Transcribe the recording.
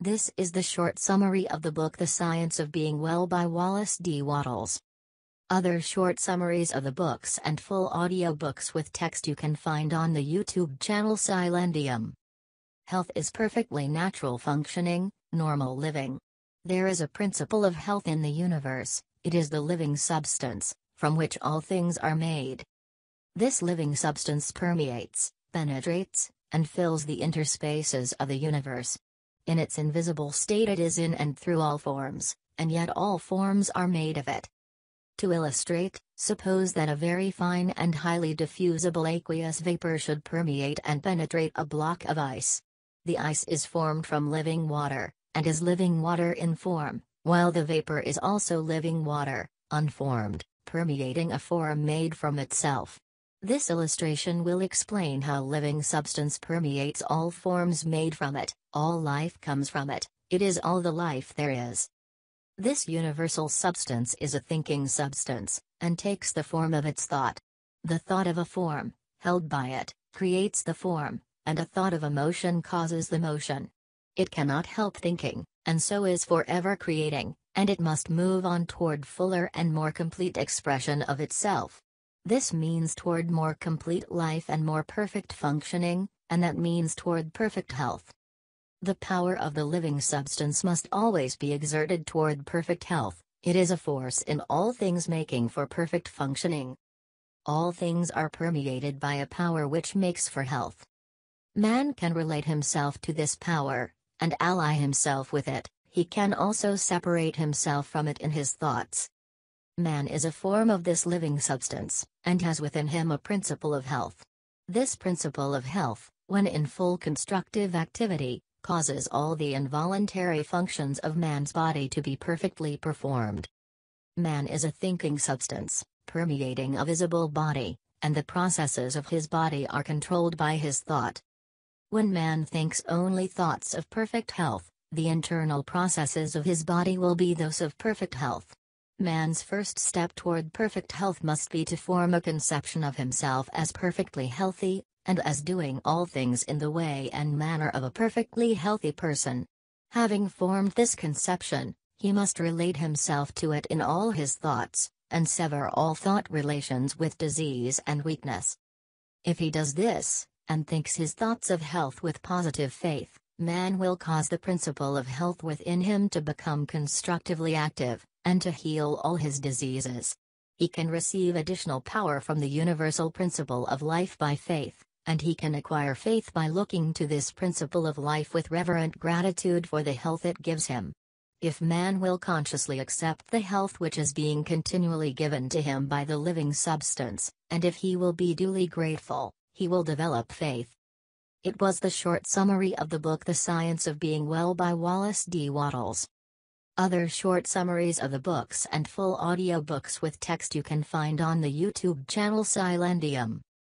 This is the short summary of the book The Science of Being Well by Wallace D. Wattles. Other short summaries of the books and full audiobooks with text you can find on the YouTube channel Silendium. Health is perfectly natural functioning, normal living. There is a principle of health in the universe, it is the living substance, from which all things are made. This living substance permeates, penetrates, and fills the interspaces of the universe. In its invisible state it is in and through all forms, and yet all forms are made of it. To illustrate, suppose that a very fine and highly diffusible aqueous vapor should permeate and penetrate a block of ice. The ice is formed from living water, and is living water in form, while the vapor is also living water, unformed, permeating a form made from itself. This illustration will explain how living substance permeates all forms made from it, all life comes from it, it is all the life there is. This universal substance is a thinking substance, and takes the form of its thought. The thought of a form, held by it, creates the form, and a thought of emotion causes the motion. It cannot help thinking, and so is forever creating, and it must move on toward fuller and more complete expression of itself. This means toward more complete life and more perfect functioning, and that means toward perfect health. The power of the living substance must always be exerted toward perfect health, it is a force in all things making for perfect functioning. All things are permeated by a power which makes for health. Man can relate himself to this power, and ally himself with it, he can also separate himself from it in his thoughts, Man is a form of this living substance, and has within him a principle of health. This principle of health, when in full constructive activity, causes all the involuntary functions of man's body to be perfectly performed. Man is a thinking substance, permeating a visible body, and the processes of his body are controlled by his thought. When man thinks only thoughts of perfect health, the internal processes of his body will be those of perfect health, Man's first step toward perfect health must be to form a conception of himself as perfectly healthy, and as doing all things in the way and manner of a perfectly healthy person. Having formed this conception, he must relate himself to it in all his thoughts, and sever all thought relations with disease and weakness. If he does this, and thinks his thoughts of health with positive faith, man will cause the principle of health within him to become constructively active, and to heal all his diseases. He can receive additional power from the universal principle of life by faith, and he can acquire faith by looking to this principle of life with reverent gratitude for the health it gives him. If man will consciously accept the health which is being continually given to him by the living substance, and if he will be duly grateful, he will develop faith. It was the short summary of the book The Science of Being Well by Wallace D. Wattles. Other short summaries of the books and full audiobooks with text you can find on the YouTube channel Silendium.